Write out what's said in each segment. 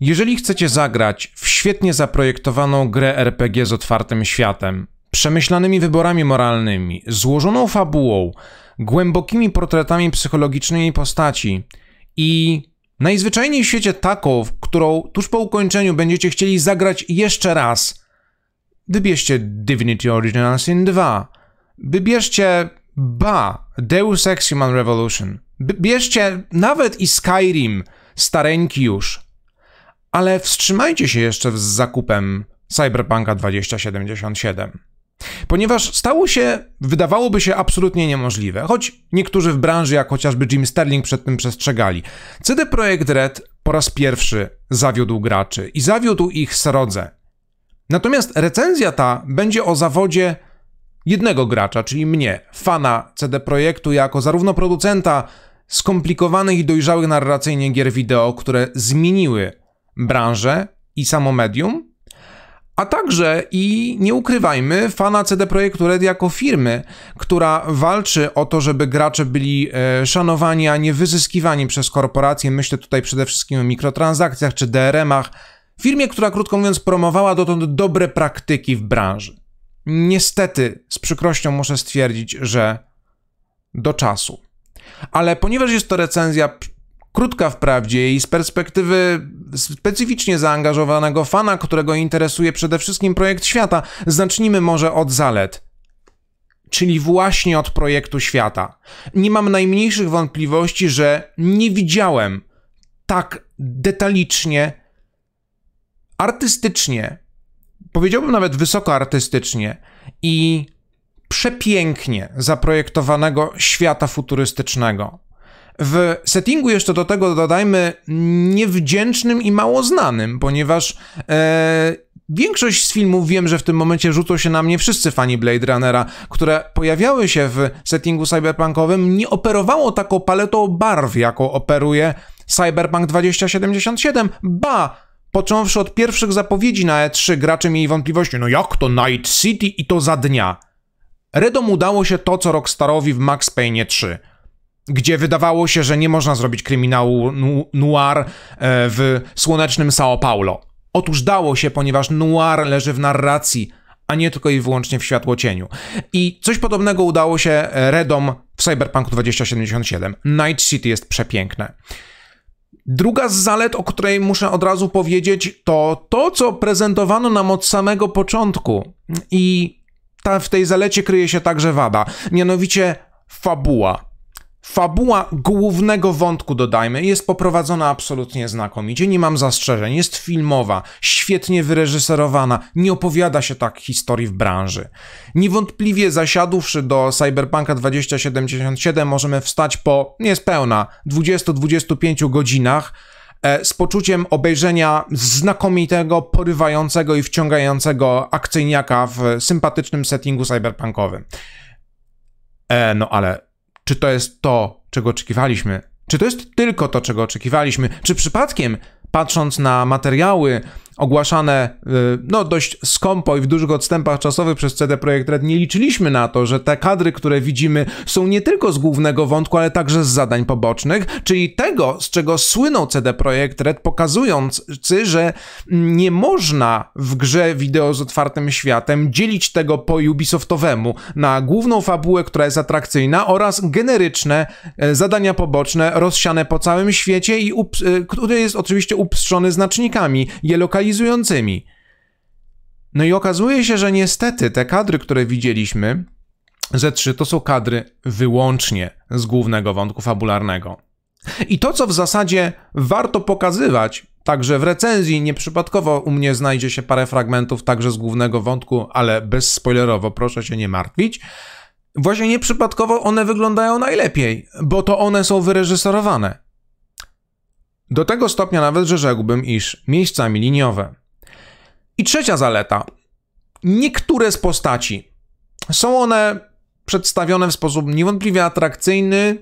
Jeżeli chcecie zagrać w świetnie zaprojektowaną grę RPG z otwartym światem, przemyślanymi wyborami moralnymi, złożoną fabułą, głębokimi portretami psychologicznymi postaci i najzwyczajniej w świecie taką, w którą tuż po ukończeniu będziecie chcieli zagrać jeszcze raz, wybierzcie Divinity Original Sin 2, wybierzcie Ba, Deus Ex Human Revolution, wybierzcie nawet i Skyrim, stareńki już, ale wstrzymajcie się jeszcze z zakupem Cyberpunka 2077. Ponieważ stało się, wydawałoby się absolutnie niemożliwe, choć niektórzy w branży, jak chociażby Jim Sterling, przed tym przestrzegali. CD Projekt Red po raz pierwszy zawiódł graczy i zawiódł ich srodze. Natomiast recenzja ta będzie o zawodzie jednego gracza, czyli mnie, fana CD Projektu jako zarówno producenta skomplikowanych i dojrzałych narracyjnie gier wideo, które zmieniły branżę i samo medium, a także i nie ukrywajmy fana CD Projekt Red jako firmy, która walczy o to, żeby gracze byli e, szanowani, a nie wyzyskiwani przez korporacje. Myślę tutaj przede wszystkim o mikrotransakcjach czy DRM-ach. Firmie, która krótko mówiąc promowała dotąd dobre praktyki w branży. Niestety, z przykrością muszę stwierdzić, że do czasu. Ale ponieważ jest to recenzja krótka wprawdzie i z perspektywy specyficznie zaangażowanego fana, którego interesuje przede wszystkim projekt świata, zacznijmy może od zalet. Czyli właśnie od projektu świata. Nie mam najmniejszych wątpliwości, że nie widziałem tak detalicznie, artystycznie, powiedziałbym nawet wysoko artystycznie i przepięknie zaprojektowanego świata futurystycznego. W settingu jeszcze do tego dodajmy niewdzięcznym i mało znanym, ponieważ e, większość z filmów wiem, że w tym momencie rzucą się na mnie wszyscy fani Blade Runnera, które pojawiały się w settingu cyberpunkowym, nie operowało taką paletą barw, jaką operuje Cyberpunk 2077. Ba! Począwszy od pierwszych zapowiedzi na E3, gracze mieli wątpliwości, no jak to Night City i to za dnia? Redom udało się to, co Rockstarowi w Max Payne 3 gdzie wydawało się, że nie można zrobić kryminału noir e, w słonecznym São Paulo. Otóż dało się, ponieważ noir leży w narracji, a nie tylko i wyłącznie w światłocieniu. I coś podobnego udało się e, Redom w Cyberpunk 2077. Night City jest przepiękne. Druga z zalet, o której muszę od razu powiedzieć, to to, co prezentowano nam od samego początku. I ta, w tej zalecie kryje się także wada, mianowicie fabuła. Fabuła głównego wątku, dodajmy, jest poprowadzona absolutnie znakomicie, nie mam zastrzeżeń, jest filmowa, świetnie wyreżyserowana, nie opowiada się tak historii w branży. Niewątpliwie zasiadłszy do Cyberpunka 2077 możemy wstać po niespełna 20-25 godzinach e, z poczuciem obejrzenia znakomitego, porywającego i wciągającego akcyjniaka w sympatycznym settingu cyberpunkowym. E, no ale czy to jest to, czego oczekiwaliśmy? Czy to jest tylko to, czego oczekiwaliśmy? Czy przypadkiem, patrząc na materiały ogłaszane y, no, dość skąpo i w dużych odstępach czasowych przez CD Projekt Red, nie liczyliśmy na to, że te kadry, które widzimy, są nie tylko z głównego wątku, ale także z zadań pobocznych, czyli tego, z czego słynął CD Projekt Red, pokazując, że nie można w grze wideo z otwartym światem dzielić tego po Ubisoftowemu na główną fabułę, która jest atrakcyjna oraz generyczne e, zadania poboczne rozsiane po całym świecie i e, które jest oczywiście upstrzony znacznikami, je lokalizacje no i okazuje się, że niestety te kadry, które widzieliśmy, ze trzy to są kadry wyłącznie z głównego wątku fabularnego. I to, co w zasadzie warto pokazywać, także w recenzji nieprzypadkowo u mnie znajdzie się parę fragmentów także z głównego wątku, ale bezspoilerowo, proszę się nie martwić. Właśnie nieprzypadkowo one wyglądają najlepiej, bo to one są wyreżyserowane. Do tego stopnia nawet, że rzekłbym, iż miejscami liniowe. I trzecia zaleta. Niektóre z postaci. Są one przedstawione w sposób niewątpliwie atrakcyjny,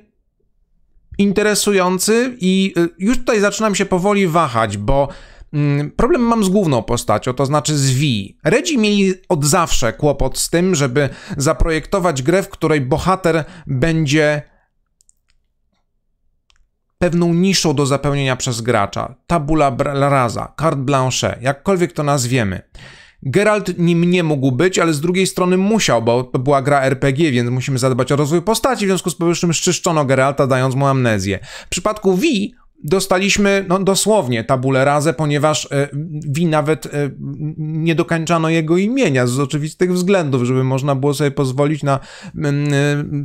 interesujący i y, już tutaj zaczynam się powoli wahać, bo mm, Problem mam z główną postacią, to znaczy z V. Redzi mieli od zawsze kłopot z tym, żeby zaprojektować grę, w której bohater będzie pewną niszą do zapełnienia przez gracza. Tabula rasa, carte blanche, jakkolwiek to nazwiemy. Geralt nim nie mógł być, ale z drugiej strony musiał, bo to była gra RPG, więc musimy zadbać o rozwój postaci, w związku z powyższym szczyszczono Geralta, dając mu amnezję. W przypadku Wii dostaliśmy no, dosłownie tabulę razę, ponieważ e, wi nawet e, nie dokańczano jego imienia z oczywistych względów, żeby można było sobie pozwolić na mm,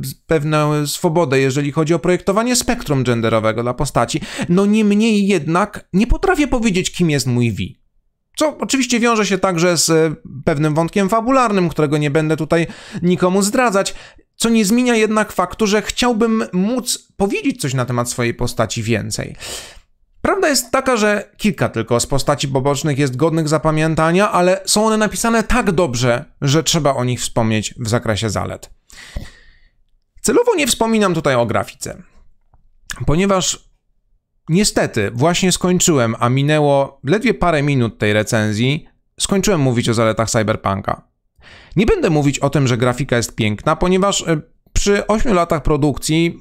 e, pewną swobodę, jeżeli chodzi o projektowanie spektrum genderowego dla postaci. No niemniej jednak nie potrafię powiedzieć, kim jest mój wi. Co oczywiście wiąże się także z pewnym wątkiem fabularnym, którego nie będę tutaj nikomu zdradzać, co nie zmienia jednak faktu, że chciałbym móc powiedzieć coś na temat swojej postaci więcej. Prawda jest taka, że kilka tylko z postaci pobocznych jest godnych zapamiętania, ale są one napisane tak dobrze, że trzeba o nich wspomnieć w zakresie zalet. Celowo nie wspominam tutaj o grafice, ponieważ niestety właśnie skończyłem, a minęło ledwie parę minut tej recenzji, skończyłem mówić o zaletach Cyberpunka. Nie będę mówić o tym, że grafika jest piękna, ponieważ e, przy 8 latach produkcji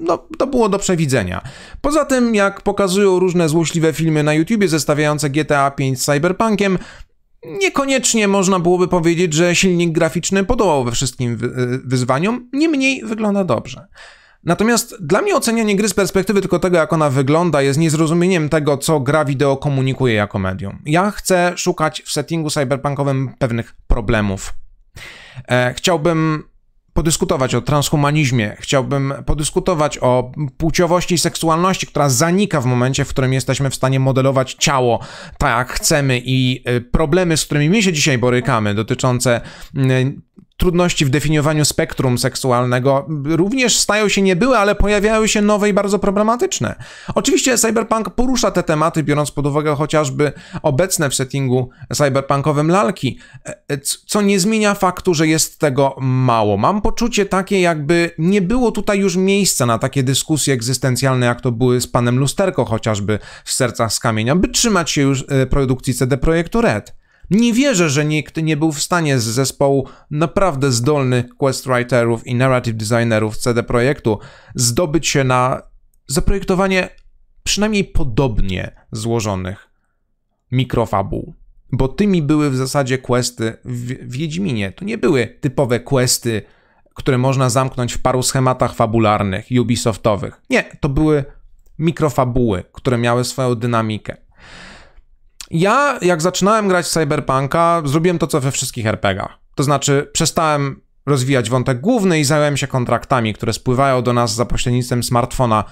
no, to było do przewidzenia. Poza tym, jak pokazują różne złośliwe filmy na YouTubie zestawiające GTA 5 z Cyberpunkiem, Niekoniecznie można byłoby powiedzieć, że silnik graficzny podołał we wszystkim e, wyzwaniom, niemniej wygląda dobrze. Natomiast dla mnie ocenianie gry z perspektywy tylko tego, jak ona wygląda, jest niezrozumieniem tego, co gra wideo komunikuje jako medium. Ja chcę szukać w settingu cyberpunkowym pewnych problemów. E, chciałbym podyskutować o transhumanizmie, chciałbym podyskutować o płciowości i seksualności, która zanika w momencie, w którym jesteśmy w stanie modelować ciało tak, jak chcemy i y, problemy, z którymi my się dzisiaj borykamy, dotyczące y, trudności w definiowaniu spektrum seksualnego również stają się niebyłe, ale pojawiają się nowe i bardzo problematyczne. Oczywiście cyberpunk porusza te tematy, biorąc pod uwagę chociażby obecne w settingu cyberpunkowym lalki, e, e, co nie zmienia faktu, że jest tego mało. Mam poczucie takie, jakby nie było tutaj już miejsca na takie dyskusje egzystencjalne, jak to były z panem Lusterko chociażby w Sercach z Kamienia, by trzymać się już e, produkcji CD Projektu Red. Nie wierzę, że nikt nie był w stanie z zespołu naprawdę zdolnych questwriterów i narrative designerów CD Projektu zdobyć się na zaprojektowanie przynajmniej podobnie złożonych mikrofabuł. Bo tymi były w zasadzie questy w Wiedźminie. To nie były typowe questy, które można zamknąć w paru schematach fabularnych, Ubisoftowych. Nie, to były mikrofabuły, które miały swoją dynamikę. Ja, jak zaczynałem grać w Cyberpunka, zrobiłem to, co we wszystkich RPGach. To znaczy, przestałem rozwijać wątek główny i zająłem się kontraktami, które spływają do nas za pośrednictwem smartfona.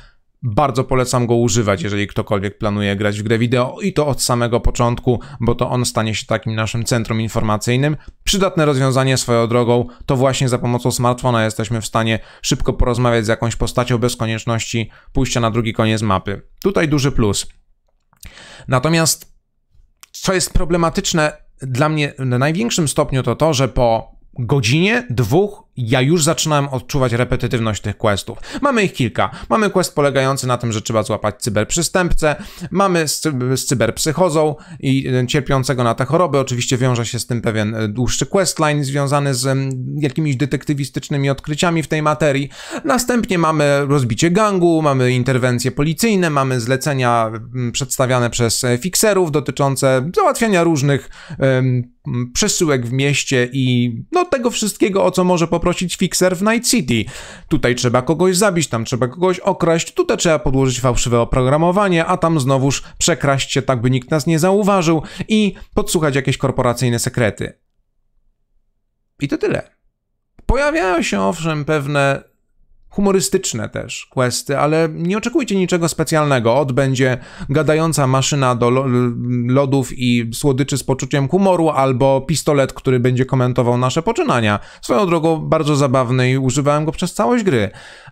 Bardzo polecam go używać, jeżeli ktokolwiek planuje grać w grę wideo i to od samego początku, bo to on stanie się takim naszym centrum informacyjnym. Przydatne rozwiązanie swoją drogą to właśnie za pomocą smartfona jesteśmy w stanie szybko porozmawiać z jakąś postacią bez konieczności pójścia na drugi koniec mapy. Tutaj duży plus. Natomiast co jest problematyczne dla mnie w największym stopniu, to to, że po godzinie, dwóch ja już zaczynałem odczuwać repetytywność tych questów. Mamy ich kilka. Mamy quest polegający na tym, że trzeba złapać cyberprzystępcę, mamy z, z cyberpsychozą i e, cierpiącego na te choroby. Oczywiście wiąże się z tym pewien e, dłuższy questline związany z jakimiś detektywistycznymi odkryciami w tej materii. Następnie mamy rozbicie gangu, mamy interwencje policyjne, mamy zlecenia przedstawiane przez e, fikserów dotyczące załatwiania różnych um, przesyłek w mieście i no tego wszystkiego, o co może po prostu zaprosić fixer w Night City. Tutaj trzeba kogoś zabić, tam trzeba kogoś okraść, tutaj trzeba podłożyć fałszywe oprogramowanie, a tam znowuż przekraść się tak, by nikt nas nie zauważył i podsłuchać jakieś korporacyjne sekrety. I to tyle. Pojawiają się owszem pewne humorystyczne też questy, ale nie oczekujcie niczego specjalnego. Odbędzie gadająca maszyna do lodów i słodyczy z poczuciem humoru, albo pistolet, który będzie komentował nasze poczynania. Swoją drogą bardzo zabawny i używałem go przez całość gry.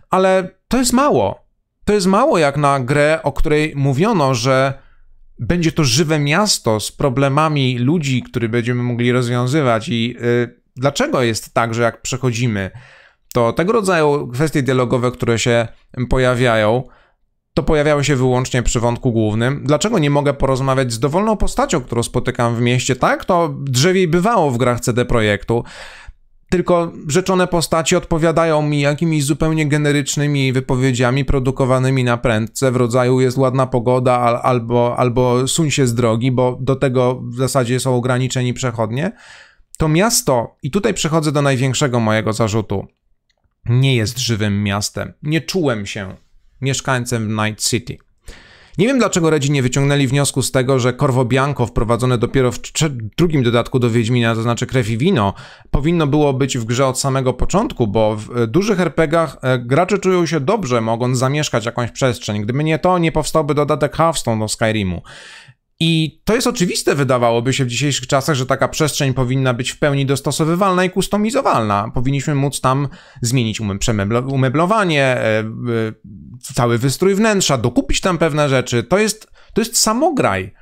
Ale to jest mało. To jest mało jak na grę, o której mówiono, że będzie to żywe miasto z problemami ludzi, które będziemy mogli rozwiązywać i... Yy, dlaczego jest tak, że jak przechodzimy to tego rodzaju kwestie dialogowe, które się pojawiają, to pojawiały się wyłącznie przy wątku głównym. Dlaczego nie mogę porozmawiać z dowolną postacią, którą spotykam w mieście? Tak, to drzewiej bywało w grach CD Projektu. Tylko rzeczone postacie odpowiadają mi jakimiś zupełnie generycznymi wypowiedziami produkowanymi na prędce w rodzaju jest ładna pogoda al, albo, albo suń się z drogi, bo do tego w zasadzie są ograniczeni przechodnie. To miasto, i tutaj przechodzę do największego mojego zarzutu, nie jest żywym miastem. Nie czułem się mieszkańcem Night City. Nie wiem dlaczego Redzi nie wyciągnęli wniosku z tego, że Corvo Bianco wprowadzone dopiero w drugim dodatku do Wiedźmina, to znaczy krew i wino, powinno było być w grze od samego początku, bo w e, dużych RPGach e, gracze czują się dobrze, mogąc zamieszkać jakąś przestrzeń. Gdyby nie to, nie powstałby dodatek Hearthstone do Skyrimu. I to jest oczywiste, wydawałoby się w dzisiejszych czasach, że taka przestrzeń powinna być w pełni dostosowywalna i kustomizowalna. Powinniśmy móc tam zmienić umeblowanie, e, e, cały wystrój wnętrza, dokupić tam pewne rzeczy. To jest, to jest samograj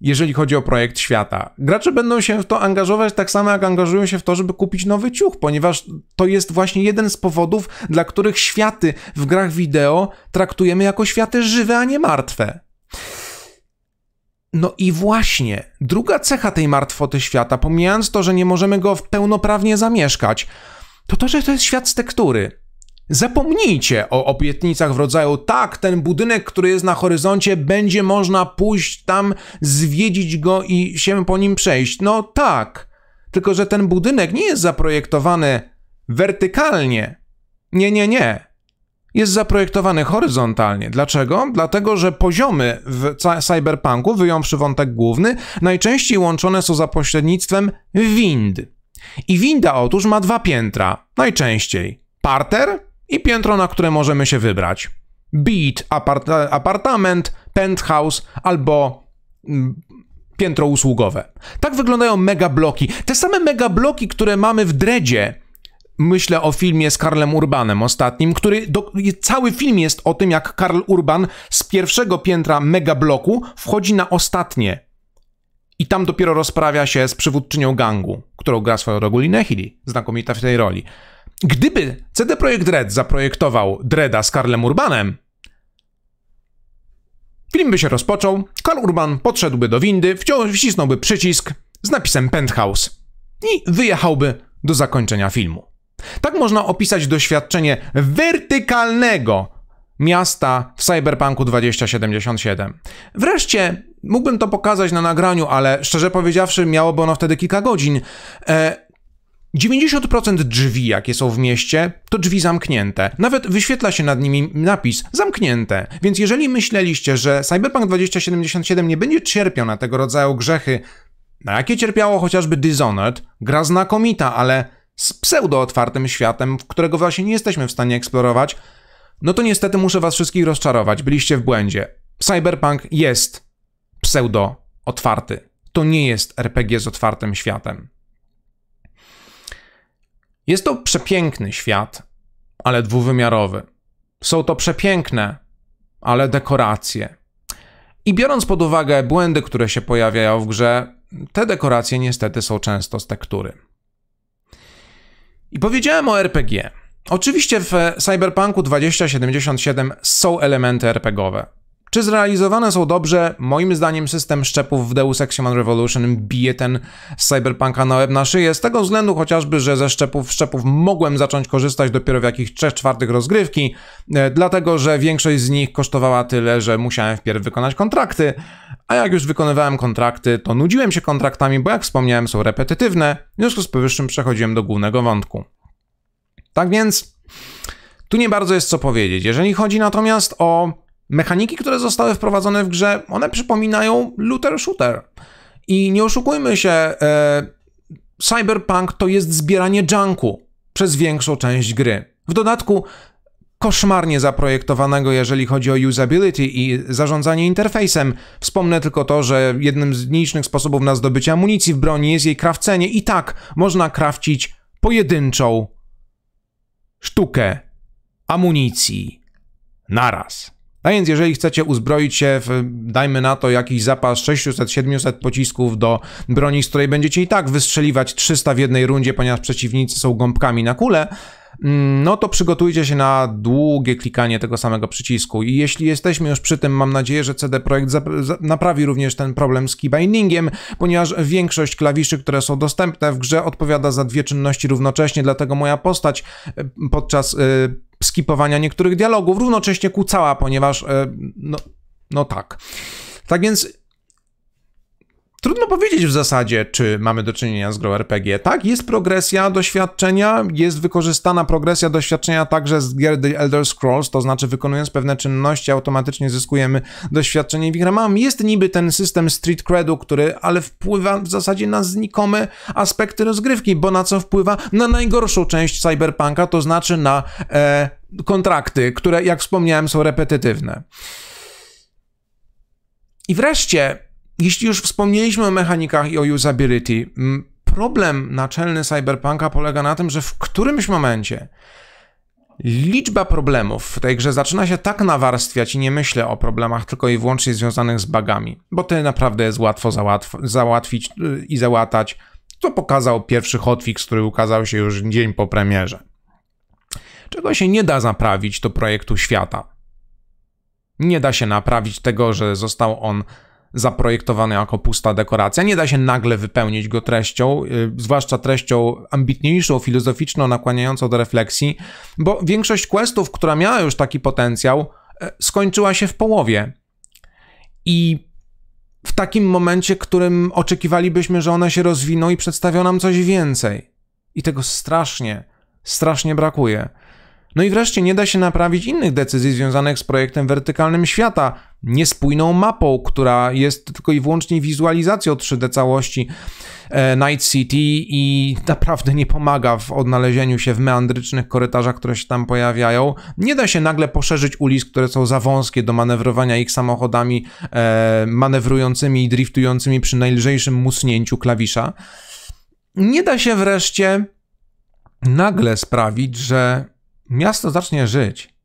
jeżeli chodzi o projekt świata. Gracze będą się w to angażować tak samo, jak angażują się w to, żeby kupić nowy ciuch, ponieważ to jest właśnie jeden z powodów, dla których światy w grach wideo traktujemy jako światy żywe, a nie martwe. No i właśnie, druga cecha tej martwoty świata, pomijając to, że nie możemy go pełnoprawnie zamieszkać, to to, że to jest świat z tektury. Zapomnijcie o obietnicach w rodzaju tak, ten budynek, który jest na horyzoncie, będzie można pójść tam, zwiedzić go i się po nim przejść. No tak, tylko że ten budynek nie jest zaprojektowany wertykalnie. Nie, nie, nie jest zaprojektowany horyzontalnie. Dlaczego? Dlatego, że poziomy w cyberpunku, wyjąwszy wątek główny, najczęściej łączone są za pośrednictwem wind. I winda otóż ma dwa piętra, najczęściej parter i piętro, na które możemy się wybrać. Beat, apart apartament, penthouse albo mm, piętro usługowe. Tak wyglądają megabloki. Te same megabloki, które mamy w Dredzie, myślę o filmie z Karlem Urbanem ostatnim, który do, cały film jest o tym, jak Karl Urban z pierwszego piętra megabloku wchodzi na ostatnie. I tam dopiero rozprawia się z przywódczynią gangu, którą gra swoją drogą Linę znakomita w tej roli. Gdyby CD Projekt Red zaprojektował Dreda z Karlem Urbanem, film by się rozpoczął, Karl Urban podszedłby do windy, wciąż wcisnąłby przycisk z napisem Penthouse i wyjechałby do zakończenia filmu. Tak można opisać doświadczenie wertykalnego miasta w Cyberpunku 2077. Wreszcie, mógłbym to pokazać na nagraniu, ale szczerze powiedziawszy, miałoby ono wtedy kilka godzin. E 90% drzwi, jakie są w mieście, to drzwi zamknięte. Nawet wyświetla się nad nimi napis zamknięte. Więc jeżeli myśleliście, że Cyberpunk 2077 nie będzie cierpiał na tego rodzaju grzechy, na jakie cierpiało chociażby Dishonored, gra znakomita, ale z pseudo-otwartym światem, którego właśnie nie jesteśmy w stanie eksplorować, no to niestety muszę was wszystkich rozczarować, byliście w błędzie. Cyberpunk jest pseudo-otwarty. To nie jest RPG z otwartym światem. Jest to przepiękny świat, ale dwuwymiarowy. Są to przepiękne, ale dekoracje. I biorąc pod uwagę błędy, które się pojawiają w grze, te dekoracje niestety są często z tektury. I powiedziałem o RPG. Oczywiście w e, Cyberpunku 2077 są elementy RPGowe. Czy zrealizowane są dobrze? Moim zdaniem system szczepów w Deus Ex Human Revolution bije ten Cyberpunka na łeb na szyję, z tego względu chociażby, że ze szczepów szczepów mogłem zacząć korzystać dopiero w jakichś 3 czwartych rozgrywki, e, dlatego że większość z nich kosztowała tyle, że musiałem wpierw wykonać kontrakty, a jak już wykonywałem kontrakty, to nudziłem się kontraktami, bo jak wspomniałem są repetytywne, w związku z powyższym przechodziłem do głównego wątku. Tak więc, tu nie bardzo jest co powiedzieć. Jeżeli chodzi natomiast o mechaniki, które zostały wprowadzone w grze, one przypominają looter shooter. I nie oszukujmy się, e, cyberpunk to jest zbieranie junku przez większą część gry. W dodatku koszmarnie zaprojektowanego, jeżeli chodzi o usability i zarządzanie interfejsem. Wspomnę tylko to, że jednym z nielicznych sposobów na zdobycie amunicji w broni jest jej krawcenie i tak można krawcić pojedynczą sztukę amunicji naraz. A więc jeżeli chcecie uzbroić się w, dajmy na to, jakiś zapas 600-700 pocisków do broni, z której będziecie i tak wystrzeliwać 300 w jednej rundzie, ponieważ przeciwnicy są gąbkami na kule, Mm, no to przygotujcie się na długie klikanie tego samego przycisku. I jeśli jesteśmy już przy tym, mam nadzieję, że CD Projekt naprawi również ten problem z keybindingiem, ponieważ większość klawiszy, które są dostępne w grze, odpowiada za dwie czynności równocześnie, dlatego moja postać e, podczas y, skipowania niektórych dialogów równocześnie kłócała, ponieważ y, no, no tak. Tak więc Trudno powiedzieć w zasadzie, czy mamy do czynienia z grą RPG. Tak, jest progresja doświadczenia, jest wykorzystana progresja doświadczenia także z gier The Elder Scrolls, to znaczy wykonując pewne czynności automatycznie zyskujemy doświadczenie w ich ramach. Jest niby ten system Street Credu, który ale wpływa w zasadzie na znikome aspekty rozgrywki, bo na co wpływa? Na najgorszą część Cyberpunka, to znaczy na e, kontrakty, które jak wspomniałem są repetytywne. I wreszcie jeśli już wspomnieliśmy o mechanikach i o usability, problem naczelny cyberpunka polega na tym, że w którymś momencie liczba problemów w tej grze zaczyna się tak nawarstwiać i nie myślę o problemach tylko i wyłącznie związanych z bugami, bo te naprawdę jest łatwo załatw załatwić y, i załatać. To pokazał pierwszy hotfix, który ukazał się już dzień po premierze. Czego się nie da naprawić, to projektu świata. Nie da się naprawić tego, że został on zaprojektowany jako pusta dekoracja. Nie da się nagle wypełnić go treścią, y, zwłaszcza treścią ambitniejszą, filozoficzną, nakłaniającą do refleksji, bo większość questów, która miała już taki potencjał, e, skończyła się w połowie. I w takim momencie, którym oczekiwalibyśmy, że one się rozwiną i przedstawią nam coś więcej. I tego strasznie, strasznie brakuje. No i wreszcie nie da się naprawić innych decyzji związanych z projektem wertykalnym świata, niespójną mapą, która jest tylko i wyłącznie wizualizacją 3D całości e, Night City i naprawdę nie pomaga w odnalezieniu się w meandrycznych korytarzach, które się tam pojawiają. Nie da się nagle poszerzyć ulic, które są za wąskie do manewrowania ich samochodami e, manewrującymi i driftującymi przy najlżejszym musnięciu klawisza. Nie da się wreszcie nagle sprawić, że miasto zacznie żyć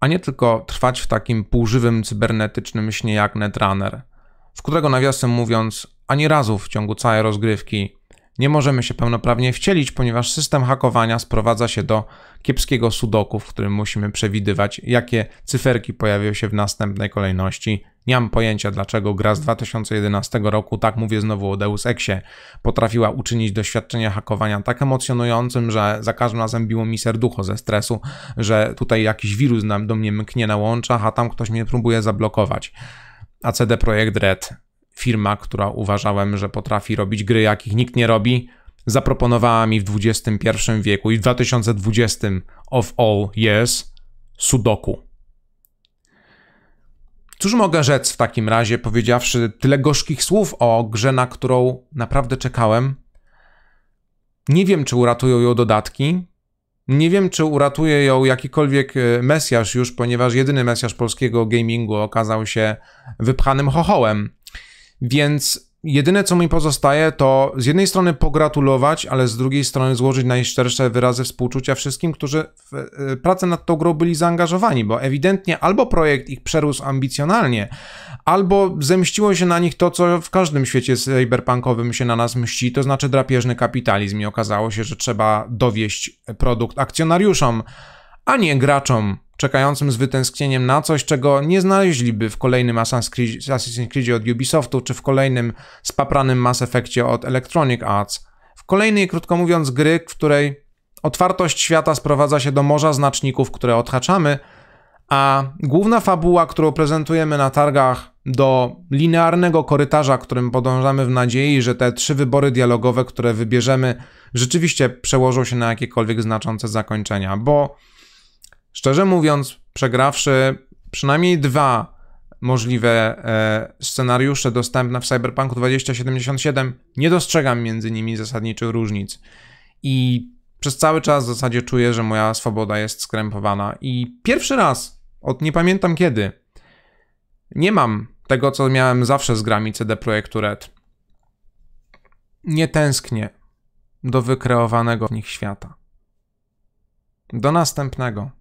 a nie tylko trwać w takim półżywym cybernetycznym śnie jak Netrunner, w którego nawiasem mówiąc ani razu w ciągu całej rozgrywki nie możemy się pełnoprawnie wcielić, ponieważ system hakowania sprowadza się do kiepskiego sudoku, w którym musimy przewidywać, jakie cyferki pojawią się w następnej kolejności. Nie mam pojęcia, dlaczego gra z 2011 roku, tak mówię znowu o Deus Exie, potrafiła uczynić doświadczenie hakowania tak emocjonującym, że za każdym razem biło mi serducho ze stresu, że tutaj jakiś wirus nam do mnie mknie na łączach, a tam ktoś mnie próbuje zablokować. A CD Projekt Red Firma, która uważałem, że potrafi robić gry, jakich nikt nie robi, zaproponowała mi w XXI wieku i w 2020 of all years Sudoku. Cóż mogę rzec w takim razie, powiedziawszy tyle gorzkich słów o grze, na którą naprawdę czekałem? Nie wiem, czy uratują ją dodatki. Nie wiem, czy uratuje ją jakikolwiek e, mesjasz już, ponieważ jedyny mesjasz polskiego gamingu okazał się wypchanym chochołem. Więc jedyne, co mi pozostaje, to z jednej strony pogratulować, ale z drugiej strony złożyć najszczersze wyrazy współczucia wszystkim, którzy w e, pracę nad tą grą byli zaangażowani, bo ewidentnie albo projekt ich przerósł ambicjonalnie, albo zemściło się na nich to, co w każdym świecie cyberpunkowym się na nas mści, to znaczy drapieżny kapitalizm i okazało się, że trzeba dowieść produkt akcjonariuszom, a nie graczom czekającym z wytęsknieniem na coś, czego nie znaleźliby w kolejnym Assassin's Creed od Ubisoftu, czy w kolejnym spapranym Mass Effectie od Electronic Arts. W kolejnej, krótko mówiąc, gry, w której otwartość świata sprowadza się do morza znaczników, które odhaczamy, a główna fabuła, którą prezentujemy na targach, do linearnego korytarza, którym podążamy w nadziei, że te trzy wybory dialogowe, które wybierzemy, rzeczywiście przełożą się na jakiekolwiek znaczące zakończenia, bo Szczerze mówiąc, przegrawszy przynajmniej dwa możliwe e, scenariusze dostępne w Cyberpunku 2077, nie dostrzegam między nimi zasadniczych różnic. I przez cały czas w zasadzie czuję, że moja swoboda jest skrępowana. I pierwszy raz, od nie pamiętam kiedy, nie mam tego, co miałem zawsze z grami CD Projektu Red. Nie tęsknię do wykreowanego w nich świata. Do następnego.